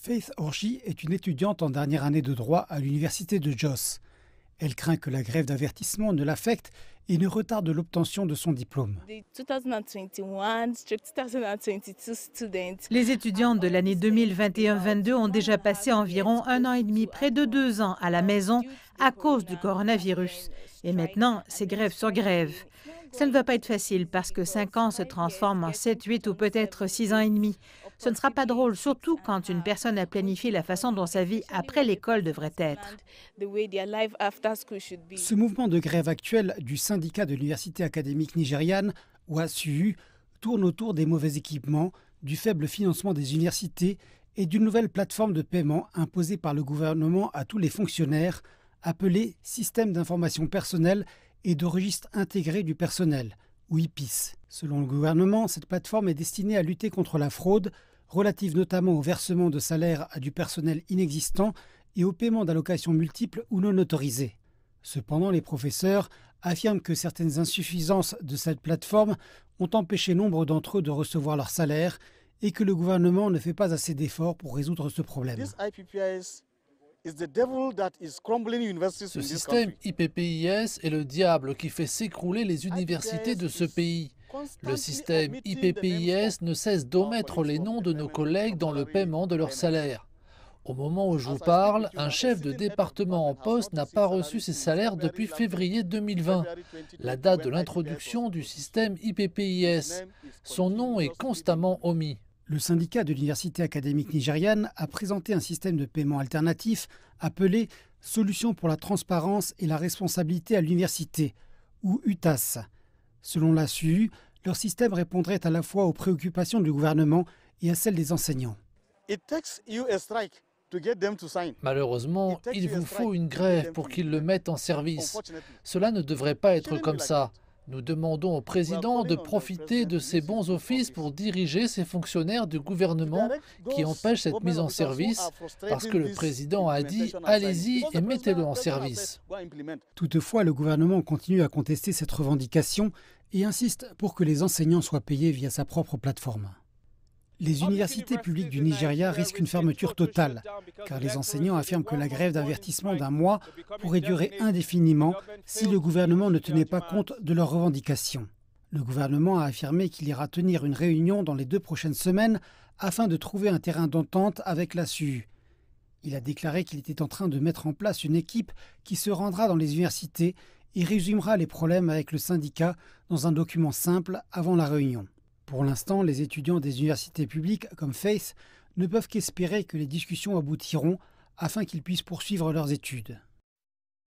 Faith Orgy est une étudiante en dernière année de droit à l'université de Jos. Elle craint que la grève d'avertissement ne l'affecte et ne retarde l'obtention de son diplôme. Les étudiants de l'année 2021-22 ont déjà passé environ un an et demi, près de deux ans, à la maison à cause du coronavirus. Et maintenant, c'est grève sur grève. Ça ne va pas être facile parce que cinq ans se transforment en sept, huit ou peut-être six ans et demi. Ce ne sera pas drôle, surtout quand une personne a planifié la façon dont sa vie après l'école devrait être. Ce mouvement de grève actuel du 5 syndicat de l'Université académique nigériane, ou OASUU, tourne autour des mauvais équipements, du faible financement des universités et d'une nouvelle plateforme de paiement imposée par le gouvernement à tous les fonctionnaires, appelée Système d'information personnelle et de registre intégré du personnel, ou IPIS. Selon le gouvernement, cette plateforme est destinée à lutter contre la fraude, relative notamment au versement de salaires à du personnel inexistant et au paiement d'allocations multiples ou non autorisées. Cependant, les professeurs affirment que certaines insuffisances de cette plateforme ont empêché nombre d'entre eux de recevoir leur salaire et que le gouvernement ne fait pas assez d'efforts pour résoudre ce problème. Ce système IPPIS est le diable qui fait s'écrouler les universités de ce pays. Le système IPPIS ne cesse d'omettre les noms de nos collègues dans le paiement de leur salaire. Au moment où je vous ah, parle, un hein. chef de département en poste hein. n'a pas reçu ses salaires depuis février 2020, la date de l'introduction du système IPPIS. Son nom est constamment omis. Le syndicat de l'université académique nigériane a présenté un système de paiement alternatif appelé Solution pour la transparence et la responsabilité à l'université, ou UTAS. Selon la su leur système répondrait à la fois aux préoccupations du gouvernement et à celles des enseignants. Malheureusement, il vous faut une grève pour qu'ils le mettent en service. Cela ne devrait pas être comme ça. Nous demandons au président de profiter de ses bons offices pour diriger ses fonctionnaires du gouvernement qui empêchent cette mise en service parce que le président a dit allez-y et mettez-le en service. Toutefois, le gouvernement continue à contester cette revendication et insiste pour que les enseignants soient payés via sa propre plateforme. Les universités publiques du Nigeria risquent une fermeture totale, car les enseignants affirment que la grève d'avertissement d'un mois pourrait durer indéfiniment si le gouvernement ne tenait pas compte de leurs revendications. Le gouvernement a affirmé qu'il ira tenir une réunion dans les deux prochaines semaines afin de trouver un terrain d'entente avec la SU. Il a déclaré qu'il était en train de mettre en place une équipe qui se rendra dans les universités et résumera les problèmes avec le syndicat dans un document simple avant la réunion. Pour l'instant, les étudiants des universités publiques comme FACE ne peuvent qu'espérer que les discussions aboutiront afin qu'ils puissent poursuivre leurs études.